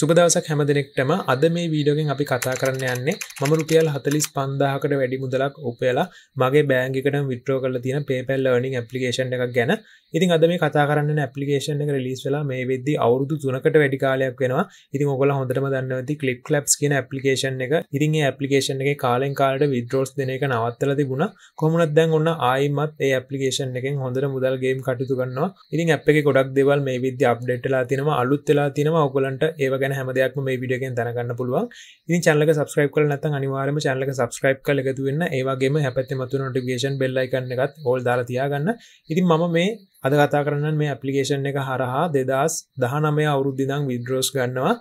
සුපදවසක් හැම දෙනෙක්ටම අද මේ වීඩියෝගෙන් අපි කතා කරන්න යන්නේ මම රුපියල් හතලිස් පන්දාහකට වැඩි මුදලක් උපයලා මගේ බෑංගිකට විට්‍රෝ කල තියෙන පේපල් ලර්නිින් ඇපලිකේෂන් එකක් ගැන ඉතින් අද මේ කතා කරන්න ඇපලිකේෂන් එක ලිස් වෙලා මේ වෙද්දි අවුදු තුනකට වැඩිකාලයක් වෙනවා ඉතින් ඔොල හොඳටම දන්නවති කලිප් කලප්ස් කියන ඇපලිකේෂන් එක ඉතින් ඇපලිකේෂන් එක කාලෙන් කාලට විද්‍රෝස් දෙන එක නවත්තල තිබුණ කොමුණත් දැන් ඔන්න ආයිමත් ඒ ඇපලිකේෂන් එකෙන් හොඳට මුදල්ගේම් කටයුතු කන්නවා ඉතින් ඇප් එක ගොඩක් දෙවල් මේ විද්‍ය අප්ඩේටලා තිනවා අලුත් වෙලා තිනවා ඔකොලන්ට ඒවග ගැන හැමදයක්ම මේ විඩියගෙන් දැනගන්න පුළුවන් ඉනි චැනලක සබස්ක්‍රයිබ් කල නත අනිවාරම චැනලක සබස්ක්‍රයිබ් කල එකතු වෙන්න ඒවාගේම හැපැති මතු නොටිගේෂන් බෙල්ලයිකන්න එකත් හොල් දාලතියාගන්න ඉතින් මම මේ අද කතා කරන්න මේ අපපලිකේෂන් එක හරහා දෙදස් දහනමය අවුරුද්ධිදං විඩ්‍රෝස් ගන්නවා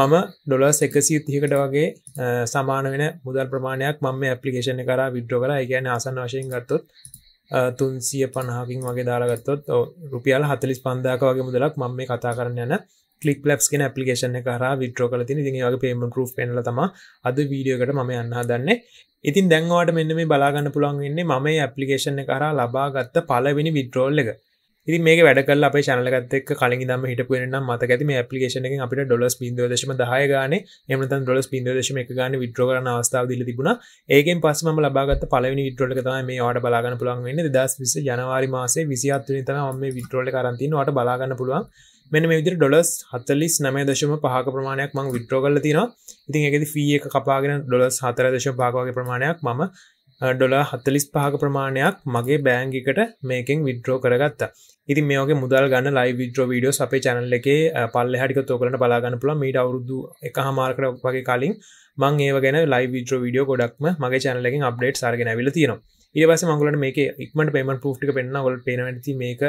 මම ඩොලස් එකසි තිහකට වගේ සමාන වෙන මුදල් ප්‍රමාණයක් මම ඇපලිකේෂණ කර විඩ්‍රෝ කර ගැන ආසන් වශයෙන් ගත්තොත් තුන්සිය පණහකින් වගේ දාලාගත්තොත් රුපියල් හතලිස් පන්දාක වගේ මුදලක් මම මේ කතා කරන්න යන ලික් ලබ් ගෙන පපිේෂන කර විට්‍රෝ කල ති දිගේ පේම රු පෙන්ල තම අද වීඩියෝකට ම යන්න දන්න ඉතින් දැන්වාට මෙන්න මේ බලාගන්න පුළන් වෙන්නේ ම ඇපලිකේෂන කර ලබාගත්ත පලවෙනි විට්‍රෝල් එක ඉති මේ වැඩකල් අප ශනලගත්තෙක් කලින් දම හිට පෙන මත ඇති පපිේෂන එක අපිට ඩොලස් පින්දෝදශම දහය ගන එමත ොලස් පින්දෝදශම එක ගන විද්‍රෝගන අවස්ථාව දිල තිබුණ ඒකෙන් පස්සම ලබාගත් පලවනි විද්‍රෝල තම මේ වාට බලාගන්න පුළුවන් වෙන්න දස් විස ජනවාරි මාසේ විසිහත්තුනි තම ම විද්‍රෝල කරන්තින වාට බලාගන්න පුළුවන් මෙන විදි ඩොලස් හතලිස් නමය දශම පහක ප්‍රමාණයක් මං විට්‍රෝගල්ල තින ඉතින් එකති ෆිය එක කපාගෙන ඩොලස් හතර දශ භාගගේ ප්‍රමාණයක් මම ඩොල හත්තලිස් පහක ප්‍රමාණයක් මගේ බෑංගිකට මේකෙන් විඩ්‍රෝ කරගත්ත ඉති මේක මුදල් ගන්න ලයි විඩ්‍රෝ වීඩියෝ අපේ චැනල්ල එක පල්ල හටික තෝකරන බලාගන්න පුළ මීට අවුරුදු එක හමාර්කර වගේ කලින් මං ඒ ගෙන ලයි විඩ්‍රෝ වීඩියෝ ගොඩක්ම මගේ චැනලකින් අප්ඩේට් සර්ගෙන විල තියෙනවා ඉවස මංගලට මේක ඉක්මට පේම පෘෂ්ටික පෙන්න්න ගොල් පේනවැති මේක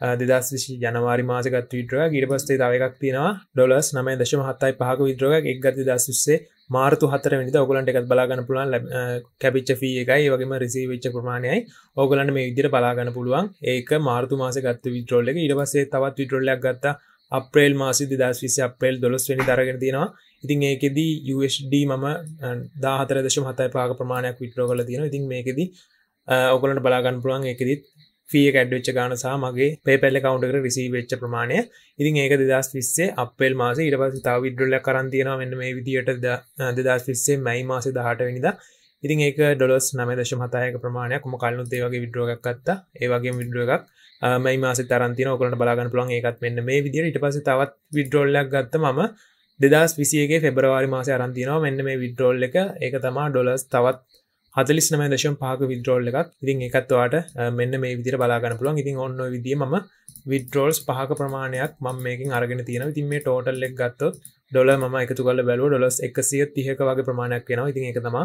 දෙදස් විශි ජනවාරි මාසකත් විටරක ඉට පස්සේ තවකක් තියෙනවා ඩොලස් නම දශම හත්තයි පහක විදරක එක්ගත් දස් විස්සේ මාර්තු හතර විනිද ඔගලන්ට එකත් බලාගන්න පුළන් කැපිච්ච ෆී එකයි වගේම රිසි විච්ච ප්‍රමාණයයි ඕගලන්ට මේ විදිර බලාගන්න පුළුවන් ඒක මාර්තු මාසකත් විටරෝල්ල එක ඉට පස්සේ තවත් විටරල්ලයක් ගත්තා අපේල් මාසි දස් විසි අපේල් දොලස් වැනි දරගෙන තියෙනවා ඉතින් ඒකෙදී USD මම දාහතර දශම හතයි පාක ප්‍රමාණයක් විටරෝ කල තියෙන ඉතින් මේකෙදී ඔගලට බලාගන්න පුළුවන් එකෙදත් ෆිය කැඩ්වෙච්ච ගාන සාමගේ පේපැල්ල කවුන්ටකර රිසී වෙච්ච ප්‍රමාණය ඉතින් ඒක දෙදස් විස්සේ අපේල් මාස ඉට පස තාව විඩ්ඩල්ල කරන්තියෙන මෙන්න මේ විදියට දෙදස් විස්සේ මැයි මාස දහට වෙනිදා ඉතින් ඒක ඩොලස් නමදශ මතායක ප්‍රමාණයක් ම කල්ලු ඒේවගේ විද්‍රෝගක්ත්ත ඒවගේ විද්‍රුව එකක් මයි මාස තරන්තින ඔකරට බලාගන්න පුළන් ඒකත් මෙන්න මේ විදිර ඉට පස තවත් විද්‍රෝල්ලක් ගත්ත මම දෙදස් විසියගේ ෙබරවාරි මාස අරන්තිනව මෙන්න මේ විද්‍රෝල් එක ඒ තමා ඩොලස් තවත් හදලිස්නම දශම් පහක විදරෝල් එකක් ඉතින් එකත්වාට මෙන්න මේ විදිර බලාගන්න පුළුවන් ඉතින් ඔන්න විදිීම විදරෝල්ස් පහක ප්‍රමාණයක් ම මේකින් අරගෙන තියෙන ඉතින් මේ ටෝටල්ලෙක් ගත්තොත් ඩොල ම එකතු කල බැලෝ ඩොලස් එකසිය තිහක වගේ ප්‍රමාණයක් වෙනවා ඉතින් එක තමා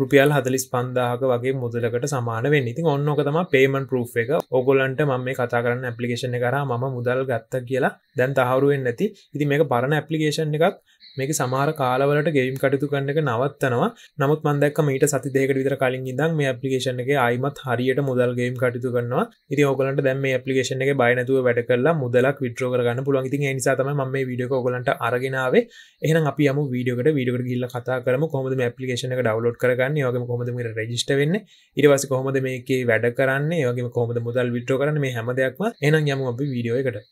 රුපියල් හදලිස් පන්දාහක වගේ මුදලකට සමාන වෙන්න ඉතින් ඔන්නක තම පේමන් පරූ් එක ඔගොලන්ට ම මේ කතා කරන්න ඇපලිකේෂණ කර ම මුදල් ගත්ත කියලා දැන් තහවරුවෙන් නැති ඉති මේක පරණ ඇපලිකේෂන් එකක් මේක සමාර කාලවලට ගෙම් කටතු කන්නක නවත්තනවා නමුත් මන්දක් මීට සති දෙක විතර කලින් ඉදම් මේ අපපලිකේෂන් එක අයිමත් හරියට මුදල් ගේම් කටතු කන්නවා ඉති ඔගලට දැම පපලිකේෂන් එක බයිනතුව වැඩ කරලා මුදලක් විටරෝ කරගන්න පුළන් ඉතින් නිසාතම ම මේ විඩියක ඔගලට අරගෙනාවේ එහන අපි යම වීඩියකට විඩියකට ගිල්ල කතා කරම කොමද මේ පපලිකේෂන එක ඩවලෝඩ් කරගන්න යගම කොමද මේ රජිස්ට වෙන්න ඉරිවස කොහොමද මේකේ වැඩ කරන්න යගේම කොමද මුදල් විටරෝ කරන්න මේ හැමදයක්ම එනම් යම අපි වීඩියෝ එකට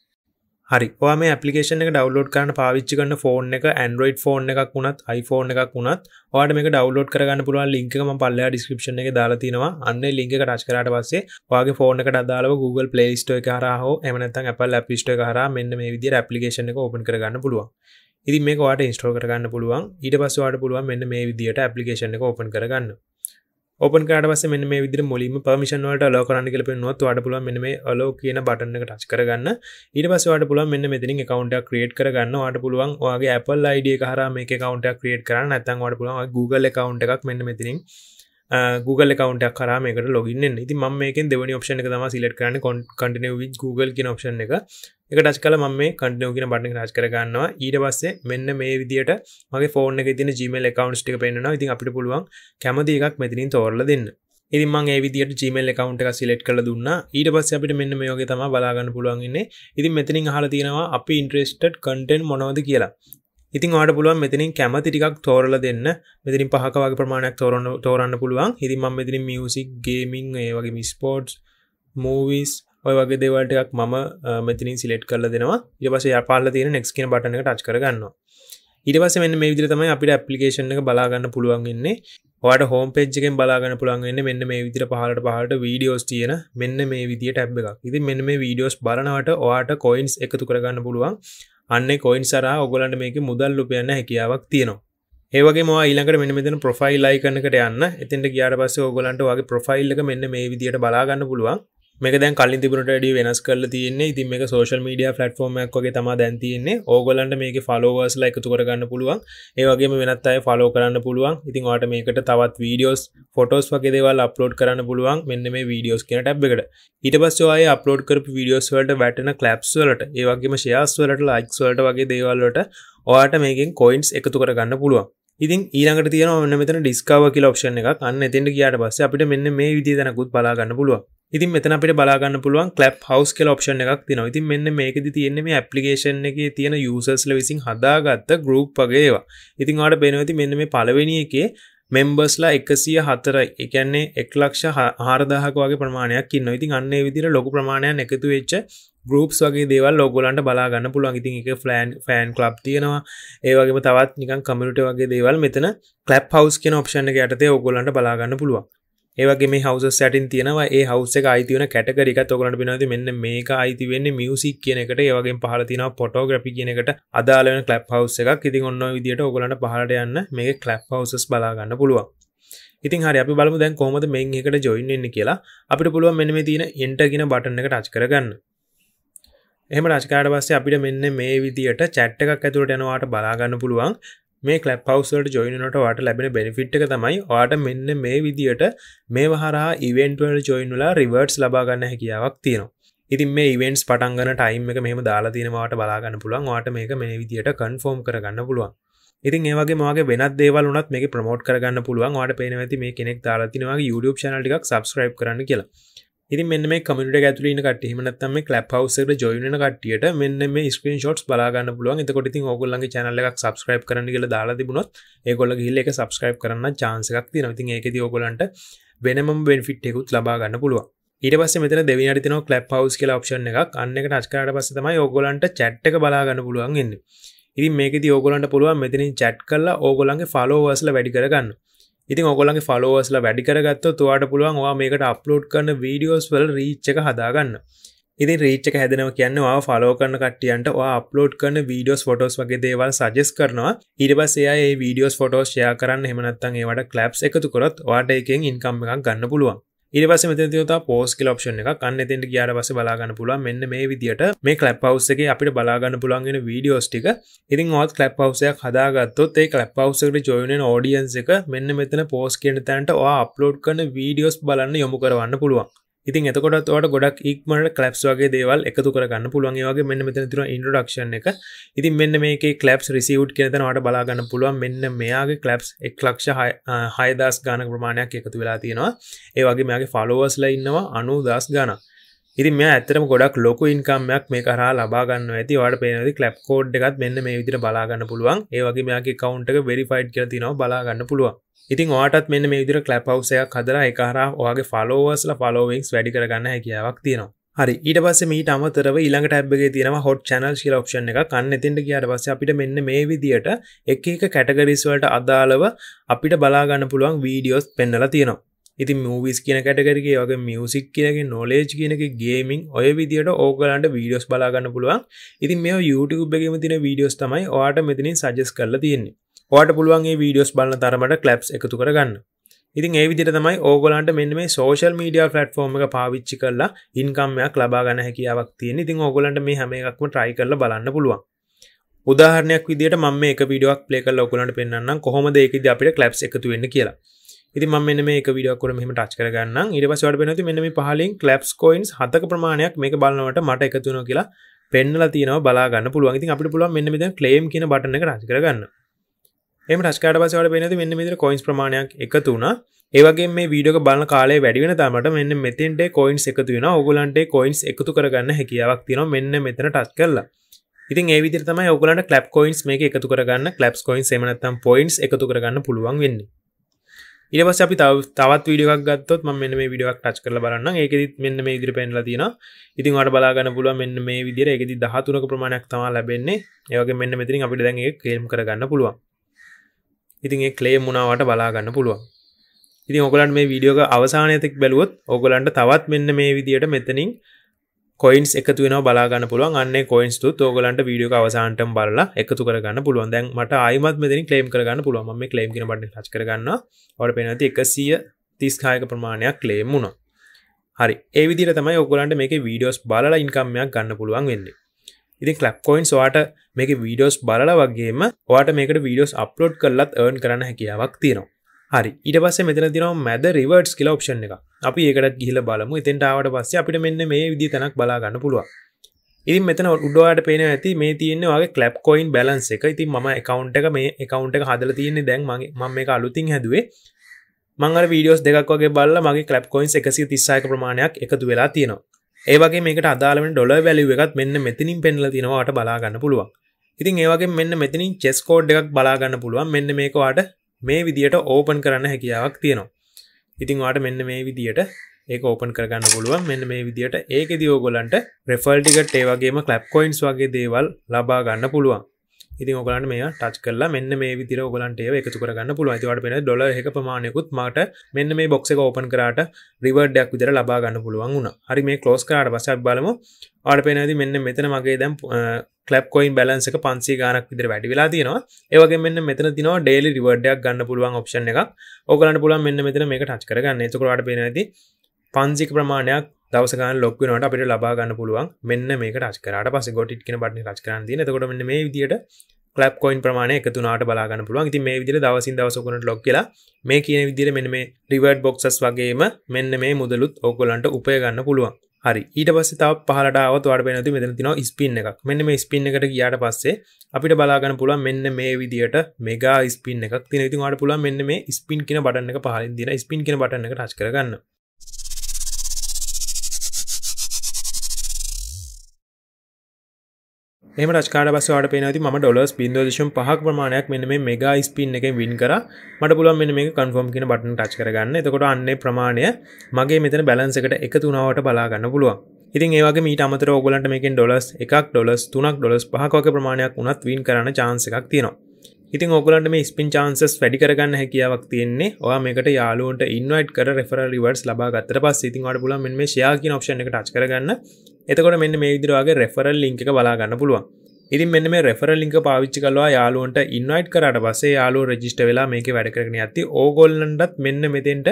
හරිවා මේ පපිේෂන එක ඩවලෝඩ් කරන පාවිච්චි කන්න ෆෝන් එක ඇන්ඩරෝයිඩ් ෆෝන් එකක් වුණත් iPhoneෆෝන් එකක් වුණත් වාට මේ ඩවලෝඩ් කරගන්න පුළුවන් ලිංකම පල්ල ඩිස්ක්‍රපෂන එක දාලාතිනවා අන්න ලිංක රච් කරට පස්සේ වගේ ෆෝන එක දාලාව Google පලේස්ට එක හරහෝ එමනත්තන් අපල් අපිස්ට හර මෙන්න මේ විදි පපිේෂන එක ඕපන් කරගන්න පුළුවන් ඉදි මේකවාට ඉස්ටෝ කරගන්න පුළුවන් ඊට පස්වාට පුළුවන් මෙන්න මේ විදිට පපිේෂන එක ඕපන් කරගන්න ඔපන් කාටවස මෙ මේ විදි මුලින් පමිෂන්වට ලෝ කරන්න කලප නොත් අඩ පුල මෙ මේ ලෝ කියන බටන්න ටච් කරගන්න ඉට පසවට පුල මෙන්න මෙතින කවන්ට ක්‍රේට් කරගන්න අට පුළුවන් ගේ Apple අයිඩිය හර මේ කවන්ට ක්‍රේට් කරන්න ඇතන් අට පුළුවන් Google කවන්ට එකක් මෙන්න මෙතිනින් Google කවන්ට කරමකට ලොගන්න ති ම මේක දෙවනි ඔප්ෂණ එක තම සිලට කරන කටනය වි Google කියන ඔප්ෂණ එක එක ටච් කල ම මේ කටනය කියන බටන රාජ කරගන්නවා ඊට පස්සේ මෙන්න මේ විදිට මගේ ෆෝන එක තින ජීමල් එකකවන්ස්ටික පෙන්න්නවා ඉතින් අපිට පුළුවන් කැමති එකක් මෙතිනින් තෝරල දෙන්න ඉතිමං ඒවිදිට ජීමල් එකකවන්ට එක සිලෙට් කළ දුන්න ඊට පස්ස අපිට මෙන්න මේෝගේ තම බලාගන්න පුළුවන්ගන්නේ ඉතින් මෙතිනින් හල තියෙනවා අපි ඉන්ට්‍රෙස්ටඩ් කටෙන් මොනවද කියලා ඉතින් ආට පුළුවන් මෙතනින් කැමති ටිකක් තෝරල දෙන්න මෙතිරින් පහක වගේ ප්‍රමාණයක් තෝරන්න තෝරන්න පුළුවන් හිරිම මෙතිරින් මියසික් ගේමිං ඒ වගේ මිස්පෝට්ස් මූවිස් ඔය වගේ දෙවල්ටක් මම මෙතිනින් සිලෙට් කරල දෙනවා ඉරපස යපාල තියෙන නෙක්ස් කියන බටන එක ටච් කරගන්නවා ඉටවස මෙන්න මේ විදිර තමයි අපිට ඇපලිකේෂන් එක බලාගන්න පුළුවන්ගන්නේ ඔට හෝම් පේජ්ගෙන් බලාගන්න පුළුවන්ගන්න මෙන්න මේ විදිර පහලට පහලට වීඩියෝස් තියෙන මෙන්න මේ විදිට ඇබ් එකක් ඉති මෙන්න මේ වීඩියෝස් බලනවට ඔයාට කොයින්ස් එකතු කරගන්න පුළුවන් අන්න කොයින් සර ඔගලන්ට මේක මුදල් ලුපයන්න හැකියාවක් තියෙනවා ඒවගේ ම ඊළඟට මෙන්න මෙතන ප්‍රොෆයිල් ලයි කනකට යන්න එතෙන්ට ගියාට පස්සේ ඕගලන්ට වගේ ප්‍රොෆයිල් එක මෙන්න මේ විදියට බලාගන්න පුළුවන් මේක දැන් කලින් තිබුණට ඩි වෙනස් කරල තියන්නේ ඉතින් මේ සෝශල් මීඩිය ෆලට ෝර්මක් වගේ තම දැන් තියන්නේ ඕගොලන්ට මේක ෆලෝවර්ස්ල එකතු කරගන්න පුළුවන් ඒවගේ වෙනත් අය ෆලෝ කරන්න පුළුවන් ඉතින් වාට මේකට තවත් වීඩියෝස් ෆොටෝස් වගේදේවල් අප්ලෝඩ් කරන්න පුළුවන් මෙන්න මේ වීඩියෝස් කියෙන ටැබ් එකට ඊට පස්සවාය අප්ලෝඩ් කරපු වීඩියෝස් වලට වැටන කලප්ස් වලට ඒවගේම ශයාස් වලට ලයික්ස් වලට වගේ දේවල්ලට ඔයාට මේකින් කොයින්ස් එකතු කරගන්න පුළුවන් ඉතින් ඊළඟට තියෙන ඔන්න මෙතන ඩිස්කාව කියල ඔක්ෂණ එකක් අන්න එතෙන්ට කියට පස්ස අපිට මෙන්න මේ විදිදනකුත් බලාගන්න පුළුවන් ඉතින් මෙතන අපිට බලාගන්න පුළුවන් කලප් හවස් කෙල ඔප්ෂන් එකක් තින ඉතින් මෙන්න මේකද තියෙන්නේ මේ ඇපලිකේෂන් එක තියෙන යසස්ල විසින් හදාගත්ත ගරුප් වගේවා ඉතින් වාට පෙනවති මෙන්න මේ පලවෙනි එකේ මෙම්බස්ලා එකසිය හතරයි එකන්නේ එක්ලක්ෂ හාරදාහක වගේ ප්‍රමාණයක් ඉන්න ඉතින් අන්නේ විදිර ලොක ප්‍රමාණයක් එකතු වෙච්ච ගරුප්ස් වගේ දේවල් ලොගොලන්ට බලාගන්න පුළුවන් ඉතින් එක ෆලෑන් ෆෑන් ලබ් තියෙනවා ඒවගේම තවත් නිකන් කමිට වගේ දේවල් මෙතන කලප් හවස් කියෙන ඔප්ෂන් එක යටතේ ඔගොලන්ට බලාගන්න පුළුවන් ඒවගේ මේ හවස සැටින් තියෙනවා ඒ හවස එක අයිතිවන කැටකරිකත් ඔගලට පෙනවද මෙන්න මේක අයිති වෙන්නේ මියසික් කියනකට ඒවගේ පහල තින පොටෝග්‍රපි කියනකට අදාලන කලප් හවස එකක් ඉතින් ඔන්න විදිට ඔගලට පහලට යන්න මේ කලප් හවසස් බලාගන්න පුළුවන් ඉතින් හරි අපි බලමු දැන් කොහොමද මෙන් එකට ජොයින් වෙන්නේ කියලා. අපිට පුළුවන් මෙන්න මේ තියෙන enter කියන බටන් එක ටච් කරගන්න. එහෙම ටච් කරාට පස්සේ අපිට මෙන්න මේ විදියට chat එකක් ඇතුළට යනවාට බලා ගන්න පුළුවන්. මේ කලප් පවසට ජොයිනට වාට ලැබෙන බෙනිෆිට්ක තමයි වාට මෙන්න මේ විදියට මේ වහරා ඉවෙන්ටවල් ජොයින්නුලා රිවර්ට්ස් ලබාගන්න හැකියාවක් තියෙනවා ඉතින් මේ ඉවෙන්ස් පටන්ගන ටයිම් එක මෙම දාලා තියෙනවාට බලාගන්න පුළුවන් වාට මේක මේ විදියට කන්ෆෝම් කරගන්න පුළුවන් ඉතින් ඒවගේ මගේ වෙනත් දේවල් වනත් මේ ප්‍රමෝට් කරගන්න පුළුවන් වාට පේන ඇති මේ කෙනෙක් දාලාතිනවාගේ YouTube චනටික් සබස්ක්‍රයිබ් කරන්න කියලා ඉති මෙන්න මේ කමිට ඇතුලන කට මනත්තම කලප හවසට ජොයන කටියට මෙන්න මේ ස්ක්‍රීන් ෂොට් බලාගන්න පුළුවන් එතකොටති ඕගොල්ලගේ චැනල එකක් සබස්ක්‍රයිප් කරන කියල දාලා තිබුණොත් ඒගොල්ල හිල්ල එක සබස්ක්‍රයිප් කරන්න චාන්සකක් තිනති ඒකති ඕගොලන්ට වෙනම වෙන් ෆිට්ෙකුත් ලබාගන්න පුළුව ඊට පස්ස මෙතන දෙවනි තින කලප් හවස් කියලා ඔප්ෂන් එකක් අන්න එක නස්කාට පස්සතම ඕගොලන්ට චැට්ක බලාගන්න පුළුවන් එන්න ඉතින් මේකති ඕගොලන්ට පුළුවන් මෙතනින් චැට් කල්ලා ඕගොලන්ගේ ෆලෝවර්ස්ල වැඩි කරගන්න ඉතින් ඔගොලගේ ෆලෝස්ල වැඩි කරගත්ත තුවාට පුළුවන් වා මේකට අප්ලෝඩ් කරන වීඩියෝස් වල රීච්චක හදාගන්න ඉතින් රීච්චක හැදනව කියන්න වා ෆලෝ කරන කටියන්ට අප්ලෝඩ් කරන වීඩියෝස් ෆොටෝස් වගේ දේවල් සජස් කරනවා ඉරිබසයා ඒ වීඩියෝස් ෆොටෝස් ෂයා කරන්න හෙමනත්තන් ඒවට කලප්ස් එකතු කොත් වාට එකෙන් ඉන්කම්මක් ගන්න පුළුවන් ඉරිපස මෙතතියතා පෝස් කල ප්ෂන් එක කන්න තෙන්ට කියාට පස බලාගන්න පුළුවන් මෙන්න මේ විදිට මේ කලප් පවස්සගේ අපිට බලාගන්න පුළන්ගෙන වීඩියෝස් ටික ඉතින් ඔත් කලප් පවසයක් හදාගත්තොත් ඒ කලප් පවසකට ජොයනෙන් ෝඩියන්ස එක මෙන්න මෙතන පෝස් කියෙන තැන්ට ඔ අප්ලෝඩ් කන වීඩියෝස් බලන්න යොමු කරවන්න පුළුවන් ඉතින් එතකොට වට ගොඩක් ඉක්මට කලප්ස් වගේ දේවල් එකතු කරගන්න පුළුවන්ගේගේ මෙන්න මෙතන තුර ඉන්ඩක්ෂන් එක ඉතින් මෙන්න මේ කලප්ස් රිසිවට් කියතනට බලාගන්න පුළුවන් මෙන්න මෙයාගේ කලප්ස් එක් ලක්ෂ හයදස් ගාන ප්‍රමාණයක් එකතු වෙලා තියෙනවා ඒවගේ මෙයාගේ ෆලෝවස්ල ඉන්නවා අනු දස් ගානක් ඉරි මේ ඇතරම ගොඩක් ලොක ඉන්කම්මයක් මේ කරා ලබාගන්න ඇති වට පේනති කලප් කෝඩ් එකත් මෙන්න මේ විදිර බලාගන්න පුළුවන් ඒවගේ මේගේ කවන්ට එක වෙරිෆයිඩ් කරතිනව බලාගන්න පුළුව ඉතින් ඕටත් මෙන්න මේ විදිර කලප් හවසයක් කදර එකහර ඔයාගේ ෆලෝවස්ල ෆලෝවිංස් වැඩි කරගන්න හැකියාවක් තියෙනවා හරි ඊට පස්ස මීට අමතරව ඊළඟ ටැබ්ගේ තියෙන හොට් චනල් ශිල ක්ෂණ එක කන්න එතිට කියට පස්ස අපිට මෙන්න මේ විදියට එක එක කැටගරිස්වලට අදාළව අපිට බලාගන්න පුළුවන් වීඩියෝස් පෙන්නලා තියෙනවා ඉති මූවිස් කියන කැටකරගේ වගේ මියසික් කියනගේ නොලේජ් කියනක ගේමින් ඔය විදිට ඕගලන්ට වීඩියෝස් බලාගන්න පුළුවන් ඉතින් මේ YouTube එකම තින වීඩියෝස් තමයි වාට මෙතිනින් සජස් කරලා තියෙන්නේ වාට පුළුවන්ගේ වීඩියෝස් බලන්න තරමට කලප්ස් එකතු කරගන්න ඉතින් ඒ විදිට තමයි ඕගලන්ට මෙන්න මේ සෝෂල් මීඩිය ෆලට්ෆෝර්ම එක පාවිච්චි කරලා ඉන්කම්යක් ලබාගන්න හැකියාවක් තියෙන ඉතින් ඕගලන්ට මේ හැම එකක්ම ට්‍රයි කරල බලන්න පුළුවන් උදාහරණයක් විදිට මම එක විඩියක් පලේ කල් ඔකුලන්ට පෙන්න්න කොහොමද ඒකද අපිට කලප්ස් එකතු වෙන්න කියලා ඉති ම මේ විඩක්කර මෙම ටච් කරගන්න ඉට පස්වට පෙනති මෙම පහලින් කලප්ස් කොයින්ස් හතක ප්‍රමාණයක් මේ බලන්නවට මට එකතුන කියලා පෙන්නල තියන බලාගන්න පුළුවන් ඉතින් අපි පුළුවන් මෙන්න මෙතන ක්ලේම් කියන බටන එක රච් කරගන්න එම රස්කාට පසවට පෙනති මෙන්න මෙතර කොයින්ස් ප්‍රමාණයක් එකතු වුණා ඒවගේ මේ වීඩියෝ බලන කාලේ වැඩි වෙන තරමට මෙන්න මෙතෙන්ට කොයින්ස් එකතු වෙනවා. ඕගොල්ලන්ට කොයින්ස් එකතු කරගන්න හැකියාවක් තියෙනවා මෙන්න මෙතන ටච් කරලා. ඉතින් ඒ විදිහට තමයි ඕගොල්ලන්ට ක්ලැප් කොයින්ස් මේක එකතු කරගන්න ක්ලැප්ස් කොයින්ස් එහෙම නැත්නම් පොයින්ට්ස් එකතු කරගන්න පුළුවන් වෙන්නේ. ඉරපස් අපි තව තවත් විඩියක් ගත්තොත් ම මෙන්න මේ විඩියක් ටච් කල බලන්න ඒකෙත් මෙන්න මේ ඉදිරි පෙන්ල තියෙන ඉතින් අට බලාගන්න පුල මෙන්න මේ විදිර එකෙති දහතුනක ප්‍රමාණයක් තමා ලැබෙන්නේ ඒවගේ මෙන්න මෙතිරින් අපිට දැන්ගේ කේම් කරගන්න පුළුවන් ඉතින්ඒ කලේ මුණාවට බලාගන්න පුළුවන් ඉතින් ඔගලන් මේ විඩියෝක අවසානයතෙක් බැලුවොත් ඕගලන්ට තවත් මෙන්න මේ විදියට මෙතනින් කොයින්ස් එකතු වෙන බලාගන්න පුළුවන් අන්න කොයින්ස්තු තෝගලන්ට වීඩියෝ අවසාන්ට බලලා එකතු කරගන්න පුළුවන් දැන් මට අයිමත් මෙදනි ක්ලේම් කරගන්න පුළුවන්ම ක්ලේම් කන බට ච් කරගන්න ඔට පෙනති එකසිය තිස්කායක ප්‍රමාණයක් ක්ලේම් වුණා හරි ඒවිදිර තමයි ඔගලන්ට මේක වීඩියෝස් බලලා ඉන්කම්මයක් ගන්න පුළුවන් වෙන්නේ ඉති කලප් කොයින්ස් වාට මේක වීඩියෝස් බලලා වගේම වාට මේකට වීඩියෝස් අප්ලෝඩ් කරලත් ඒර්න් කරන්න හැකියාවක් තියෙනවා හරි ඉට පස මෙතන තිනව මැද රිවර්ඩ්ස් කියල ඔප්ෂන් එක අපි ඒකට ගිහිල බලමු එතෙන්ටාවට පස්සේ අපිට මෙන්න මේ විදි තැනක් බලාගන්න පුළුව ඉතින් මෙතන උඩවාට පේන ඇති මේ තියන්නවාගේ කලප් කොයින් බැලන්ස එක ඉතින් ම එකකවන්් එක මේ එකකවන්් එක හදල තියන්නේ දැන් මගේ ම මේ අලුතින් හැදුවේ මංගර වීඩියෝස් දෙකක් වගේ බල්ල මගේ කලප් කොයින්ස් එකසි තිස්සායක ප්‍රමාණයක් එකතු වෙලා තියෙනවා ඒවගේ මේකට අදාලෙන් ඩොල වැලි එකත් මෙන්න මෙතනින් පෙන්ල තිනවාට බලාගන්න පුළුවන් ඉතින් ඒවගේ මෙන්න මෙතනින් චෙස්කෝඩ් එකක් බලාගන්න පුළුවන් මෙන්න මේකවාට මේ විදියට ඕපන් කරන්න හැකියාවක් තියෙනවා ඉතින් වාට මෙන්න මේ විදියට ඒක ඕපන් කරගන්න පුළුවන් මෙන්න මේ විදියට ඒකෙදී ඕගොල්ලන්ට රෙෆල් ටිකට් ඒ වගේම ක්ලැප් කොයින්ස් වගේ දේවල් ලබා ගන්න පුළුවන් ඉති ඔගලන් මේ ටච් කල මෙන්න මේ විදිර ගලන්ට එකතු කරගන්න පුළුව ඇතිවට පෙන ොල එක ප්‍රමාණයකුත් මට මෙන්න මේ බොක්ස එක ඕපන් කරට රිවර්ඩක් විදර ලබාගන්න පුළුවන් වුණ හරි මේ කලෝස් කරට බසක් බලමු ආට පෙනද මෙන්න මෙතන මගේ දැම් කලප් කොයින් බලන්ස එක පන්සේ ගනක් විදිර වැඩි වෙලා තියෙනවා ඒවගේ මෙන්න මෙතන තින ඩේලි රිවර්ඩයක් ගන්න පුළුවන් ඔප්ෂන් එක ඕගලන්න පුළන් මෙන්න මෙතන මේ ටච් කරගන්න එතකරට පෙනති පන්සික ප්‍රමාණයක් දවසක ලොක්වනට අපිට ලබාගන්න පුළුවන් මෙන්න මේක රස්කරට පස ගොටිට කියන බටන රස්කරන් දී තකොට මෙන්න මේ විදියට ලප් කොයින් ප්‍රමාණ එකතුනාට බලාගන්න පුළුවන් ඉති මේ විදිර දවසින් දවසකුණට ලොක් කියලා මේ කියන විදිර මෙන්න මේ රිවර්ඩ් බොක්සස් වගේම මෙන්න මේ මුදලුත් ඔගොලන්ට උපයගන්න පුළුවන් හරි ඊට පස්ස තව පහලටාවත් වඩ පැනති මෙතන තින ස්පින් එකක් මෙන්න මේ ස්පින් එකට කියාට පස්සේ අපිට බලාගන්න පුළුව මෙන්න මේ විදියට මෙගා ස්පින් එකක් තින ඉතින් අට පුළුව මෙන්න මේ ස්පින් කියන බටන්න එක පහලින් දින ස්පින් කියන බටන්න එක රච් කරගන්න එම රස්කාඩ පස්සවාට පේනති ම ඩොලස් බින්දෝදශම් පහක් ප්‍රමාණයක් මෙන මේ මෙගා ස්පින් එක වින් කර මට පුළුවන් මෙ මේ කන්ෆෝම් කියන බටන ටච් කරගන්න එතකොට අන්නේ ප්‍රමාණය මගේ මෙතන බැලන්ස එකට එකතුනාවට බලාගන්න පුළුවන් ඉතින් ඒවගේ මීට අමතර ඔගලන්ට මේකින් ඩොලස් එකක් ඩොලස් තුනක් ඩොලස් පහකොක ප්‍රමාණයක් උනත් වීන් කරන්න චාන්ස එකක් තියෙනවා ඉතින් ඔගලන්ට මේ ස්පින් චාන්සස් වැඩි කරගන්න හැකියාවක් තියන්නේ ඔයා මේකට යාලුවන්ට ඉන්වයිට් කර රෙෆර රිවර්ස් ලබා ගත්තර පස් ඉතින් වට පුල මෙ මේ ශයාකින ඔක්ෂණ එක ටච් කරගන්න එතකොට මෙන්න මේ විදිරවාගේ රෙෆරල් ලිංක බලාගන්න පුළුවන් ඉතින් මෙන්න මේ රෙෆරල් ලිංක පාවිච්චි කලවා යාලුවන්ට ඉන්වයිට් කරට පසේ යාලු රජිස්ට වෙලා මේක වැඩ කරන ඇති ඕගොල්ලන්ටත් මෙන්න මෙතෙන්ට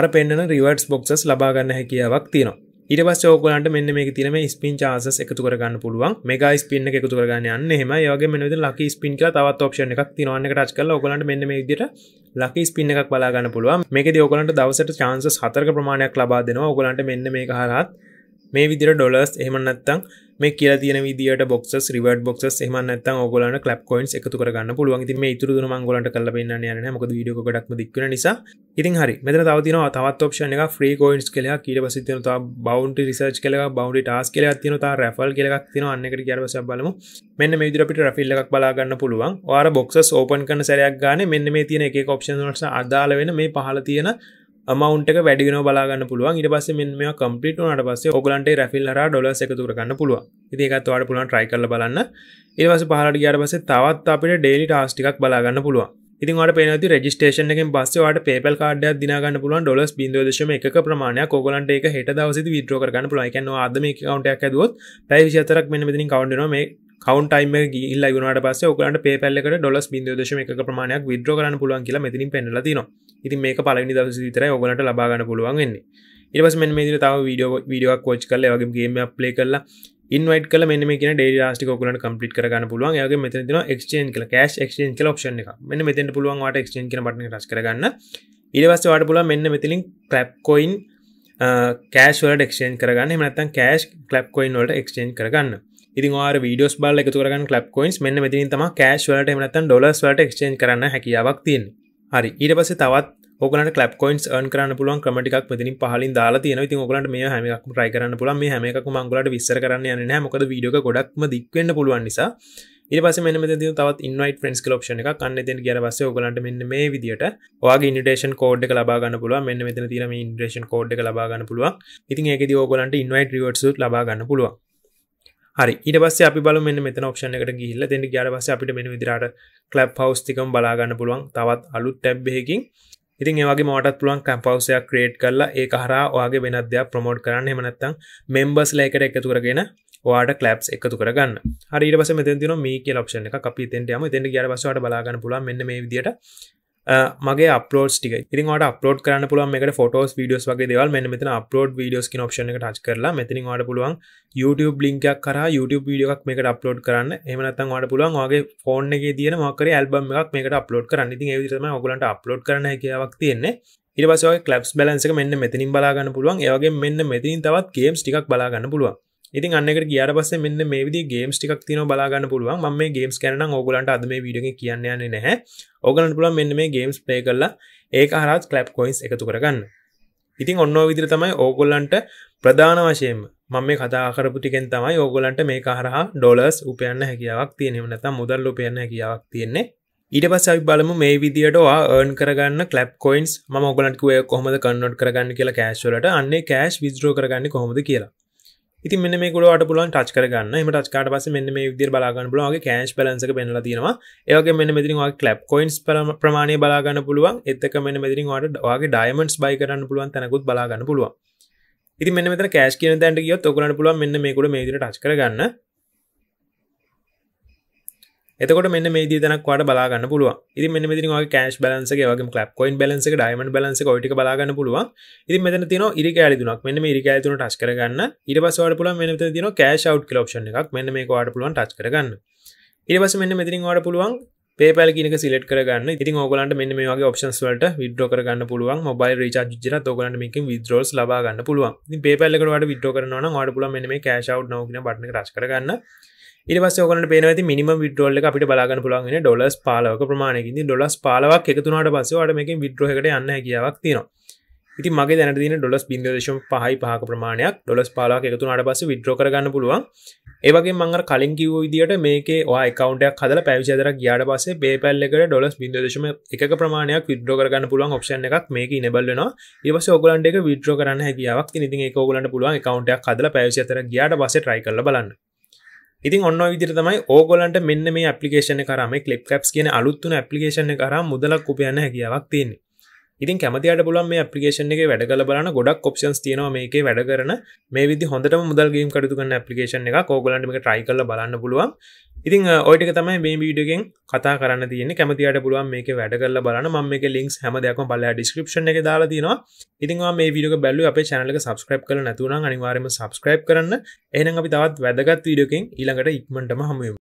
අර පෙන්න්න රිවර්ස් බොක්සස් ලබාගන්න හැකියාවක් තියෙනවා ඉටවස් ෝගලන්ට මෙන්න මේ තිනම ස්පින් චාසස් එකතු කරගන්න පුළුවන් මෙගා ස්පින්න එකතු කරගන්න යන්න හෙම යගේ මෙනද ලකි ස්පින් තවත් ඔක්ෂණ එකක් තිනවන්න ටච් කල ඔගලන්ට මෙන්න මේ දිට ලකි ස්පින්න එකක් බලාගන්න පුළුවන් මේක දෝගලන්ට දවසට චාන්සස් හතර ප්‍රමාණයක් ලබා දෙනවා ඔගලන්ට මෙන්න මේ හරත් මේ විදිර ඩොලස් එහමනත්තං මේ කිය තින විදිට බොක්ස් රිවර්ඩ බොක්ස් එහමනත්ත ඔගලන කලප් කොයින්ස් එකතු කරගන්න පුළුවන් ඉතින් මේ ඉතුරු දුන මංගලට කල්ල බෙන්න යන මොකද වීඩියෝ ගොඩක්ම දික්ක නිසා ඉතින් හරි මෙතන තව තියෙනවා තවත් ඔප්ෂන් එක ෆ්‍රී කොයින්ස් කියලා ඊට පස්සේ තියෙනවා තව බවුන්ඩරි රිසර්ච් කියලා බවුන්ඩරි ටාස්ක් කියලා තියෙනවා තව රැෆල් කියලා එකක් තියෙනවා අන්න එකට කියලා පස්සේ බලමු මෙන්න මේ විදිහට අපිට රැෆල් එකක් බලා ගන්න පුළුවන් ඔයාලා බොක්සස් ඕපන් කරන සැරයක් ගන්න මෙන්න මේ තියෙන එක එක ඔප්ෂන් වලට අදාළ වෙන මේ පහළ තියෙන මවන්ට වැඩින බලාගන්න පුළුවන් ඉට පස මෙම කම්පිට නට පස ඔගලන්ට රැෆිල් හර ොල එකතුරගන්න පුළුව ඉදිකත් වාට පුළුවන් ට්‍රයි කරල බලන්න ඒවස පහලට ගයාට පස තවත් අපට ඩේලි ටාස්ටිකක් බලාගන්න පුළුව ඉතින්ට පේනති රෙජිස්ටේෂන එක පස්සවාට පේපල් කාඩ දිනගන්න පුළුවන් ොලස් බින්දෝදශම එක ප්‍රමාණය කොගලන්ට එක හට දවසි විද්‍රෝගන්න පුලයිකන්න අදම කවන්ටයක් ඇදුවත් පැවිශතරක් මෙන මෙතිින් කවන්ඩන මේ කවන්ටයිම ගිල්ල ගුණට පස ඔකලට පේපල්ලකට ොලස් බින්දෝදශම එක ප්‍රමාණයක් විද්‍රෝගන්න පුළුවන් කියලා මෙතිින් පෙන්ලතිනවා ඉතින් මේක පලනි දස විතර ඔගලට ලබාගන්න පුළුවන් වෙන්නේ ඉරපස් මෙන් මේදිර තම වීඩියෝ වීඩියක් කෝච් කල වගේ ගේම ප්ලේ කරලා ඉන්වයිට කල මෙ මේ කියන ඩේ ාස්ටි කෝකලට කම්පිට කරගන්න පුළුවන් යගේ මෙත න ක්ෂේන් කල කෑස් ක්ෂේන් කල ක්ෂණ එක මෙන්න මෙතෙන් පුළුවන් වාට ක්ෂේන් කන බටන රස් කරගන්න ඉරවස් වාට පුල මෙන්න මෙතිලින් ප්‍රප්කොයින් කෑස්වලට ක්ෂේන් කරගන්න මනත්තන් කෑස් කලප්කොයින් වලට ක්ෂේන් කරගන්න ඉතින් වාර වීඩියෝස් බල එකතුරගන්න කලප් කොයින්ස් මෙන්න මෙතින් තම කෑස්වලට මනත්තන් ඩොලස්වලට ක්ෂේන් කරන්න හැකියාවක් තියන්නේ හරි ඊට පස තවත් ඔගලට කලප කොයින්ස් න් කරන්න පුළුවන් කමටික් මෙතින පහලින් දාලා තියෙන ති ඔගලට මේ හමක් රයි කරන්න පුළන් මේ හමක මංගලට විස්සර කරන්න යන මොකද වීඩියෝ ගොඩක්ම දික්වන්න පුළුවන් නිසා ඉට පස මෙ ද තවත් ඉන්වයිට ෆෙන්ස් ලක්ෂණ එක කන්න ති ගැරවස ඔගලට මෙන්න මේ විදිට වාගේ ඉන්ටේෂන් කෝඩ් ලබාගන්න පුළුව මෙන්න මෙතන තිරම ඉන්ට්‍රේෂන් කෝඩ් ලබාගන්න පුළුව ඉතින් ඒක ඔගලන්ට ඉන්වයිට ියෝට්සු ලබාගන්න පුළුවන් හරි ඊට පස්ස අපි බල මෙ මෙත ක්ෂණ එකට ගිල්ල දෙන්න ගාර පස අපිට මෙ විදිරට කලප් හවස්තිකම් බලාගන්න පුළුවන් තවත් අලුත් ටැබ්බෙකින් ඉතින් ඒවගේ මටත් පුළුවන් කැම්පවසයක් ක්‍රේට් කරලා ඒ හරා ඔයාගේ වෙනදයක් ප්‍රමෝට් කරන්න එමනත්තං මෙම්බස් ලෑකට එකතු කරගෙන වාට කලප් එකතු කරගන්න හරිට පස මෙතන මේ ලක්ෂණ එක අපි තෙන්ටයම තෙන්ට ගාර පසට බලාගන්න පුළන් මෙන්න මේ විදිට මගේ අපලෝඩ් ටික ඉතින්ට අපලෝඩ් කරන්න පුළුවන් එකට ෆොටෝස් වීඩියස් වගේ දේවල් මෙ මෙතන අපලෝඩ් වීඩියෝස් ඔප්ෂන එක ටච් කරලා මෙතින් වාට පුළුවන් YouTube ලිින්කයක් කර YouTube වීඩියක් මේකට අපලෝඩ් කරන්න එමනත්තන් වාට පුළුවන් වගේ ෆෝන් එක තියන මකර ඇල්බම් එකක් මේකට අපලෝඩ් කරන්න ඉතින් ඒවිතම ඔගලන්ට අපලෝඩ් කරන කියවක් තියෙන්නේ ඉරපසගේ කලබ් බලන්සක මෙන්න මෙතිනින් බලාගන්න පුළුවන් ඒගේ මෙන්න මෙතින් තවත් ගේම්ස් ටික් බලාගන්න පුළුවන් ඉතින් අන්නකට කියට පස මෙන්න මේ විදි ගේම්ස් ටික් තින බලාගන්න පුළුවන් ම මේ ගේම්ස් කරන ඕගලන්ට අදම විඩිය කියන්න යන්නේ නැහැ ඕගලන් පුළන් මෙන්න මේ ගේම්ස් පේ කරලා ඒ හරත් කලප් කොයින්ස් එකතු කරගන්න ඉතින් ඔන්න විදිර තමයි ඕගොල්ලන්ට ප්‍රධාන වශයෙන් මම මේ කතාකරපුටිකෙන් තමයි ඕගොලන්ට මේ හරහා ඩොලස් උපයන්න හැකියාවක් තියෙනෙවනත මුදල් උපයන්න හැකියාවක් තියෙන්නේ ඊට පස්සයි බලමු මේ විදිට ඕර්න් කරගන්න කලප් කොයින්ස් ම ඔගලන්කුවේ කොහොමද කන්නොට් කරගන්න කියලා කෑශ්වලට අන්නේ කෑශ් විද්‍රෝ කරගන්න කොහොමද කියලා ඉති මෙ ගොලට පුලන් ටච් කරගන්න එම ටච්කාට පස මෙන්න මේ විදිර බලාගන්න පුලුවන්ගේ කෑශ් පලන්සක පෙනල තියෙනවා ඒගේ මෙන්න මෙදිරිවා කලප් කොයින්ස් ප්‍රමාණය බලාගන්න පුළුවන් එත්තක මෙන්න මෙදිරිවාට වගේ ඩයිමන්ස් බයි කරන්න පුළුවන් තැනකුත් බලාගන්න පුළුවන් ඉති මෙ මෙත කෑශ් කියන තැන්ට ගියොත් ඔකරන්න පුළුවන් මෙන්න මේකුට මේදිර ටච් කරගන්න එතකොට මෙන්න මේ දනක් වට බලාගන්න පුළුව ඉති මෙ මෙති කෑශ් බලන්සගේ වගේ ලප් කොයින් බලන්ස ඩයිමන් බලන්ස ොටි බලාගන්න පුළුවන් ඉති මෙතන තින ඉරිකෑල දුනක් මෙන්න ඉරිකෑ තුන ටස් කරගන්න ඉට පස්වට පුල මෙ තින කෑශ් අව් ලක්ෂණ එකක් මෙන්න මේ වාට පුළුවන් ටස් කරගන්න ඉරිබස මෙන්න මෙතිරින් වාට පුළුවන් පේපල් කියනක සිලට කරගන්න ඉතින් ඕගලන්ට මෙන්න මේ වගේ ඔප්ෂන්ස් වලට විඩ්‍රෝ කරගන්න පුළුවන් මොබයිල් රීචාර්ජ් ජින ඕගලන්ට මේකෙන් විඩ්‍රෝස් ලබා ගන්න පුළුවන් ඉතින් පේපල් එකට වඩා විඩ්‍රෝ කරනවා නම් ඔයාලට පුළුවන් මෙන්න මේ කෑෂ් අවුට් නෝ කියන බටන් එක ටච් කරගන්න ඉටස ගන පේනති මිනිම විටෝල්ල අපිට බලාගන්න පුළන්ගෙන ඩොලස් පාලක ප්‍රමාණයකිද ඩොලස් පාලක් එකතුනට පස්සවාට මේක විද්‍රහකට යන්න කියවක් තියෙනවා ඉති මගේ දැනතින ඩොලස් බිදේශම් පහයි පහක ප්‍රමාණයක් ඩොලස් පාලාක එකතුනට පස විද්‍රෝකරගන්න පුළුවන් ඒවගේ මංග කලින් කිව විදිට මේක කවන්ටයක් හදල පැවිචදර ගයාට පසේ බේපැල්ලෙකට ඩොලස් බිදේශම එක ප්‍රමාණයක් විද්‍රෝකරගන්න පුළුවන් ඔක්ෂණ එකක් මේක ඉනබල්ලන ඒවස ඔගලන්ට විද්‍රෝකරන්න හැකියාවක් ඉතින් ඒකෝගලන්න පුළුවන් කවන්ටයක් හදල පැවිචතර ගයාට පස ට්‍රයි කල බලන්න ඉතින් ඔන්න විදිර තමයි ඕගොලන්ට මෙන්න මේ පපිේෂන කරම කලිප් කැප් කියන අලුත්තුන පපිේෂන කරම් මුදලක් උපයන්න හැකියාවක් තියන්න ඉතින් කැමතියට පුලන් මේ පපිේෂන එක වැඩ කල බලන ගොඩක් ඔප්ෂන්ස් තියනවා මේක වැඩ කරන මේ විදි හොඳට මුදල්ගේම් කටතුගන්න පපිේෂන එක කෝගලන්ටම ට්‍රයි කල බලන්න පුළුවන් ඉතින් ඔයිටක තමයි මේ වීඩගෙන් කතා කරන්න තියන කැමතියට පුළුවන් මේක වැඩ කරල බලන ම මේ ලින්ක් හැම දෙයක් බල ඩිස්ක්‍රපෂන එක දාලා තිනවා ඉතින්වා මේ විඩියක බැල්ලු අප චනලක සබස්ක්‍රප් කල නැතුන අනිවාරම සබස්ක්‍රප් කරන්න එනම් අපි තවත් වැදගත් වීඩියකින් ඊළඟට ඉක්මටම හමුවම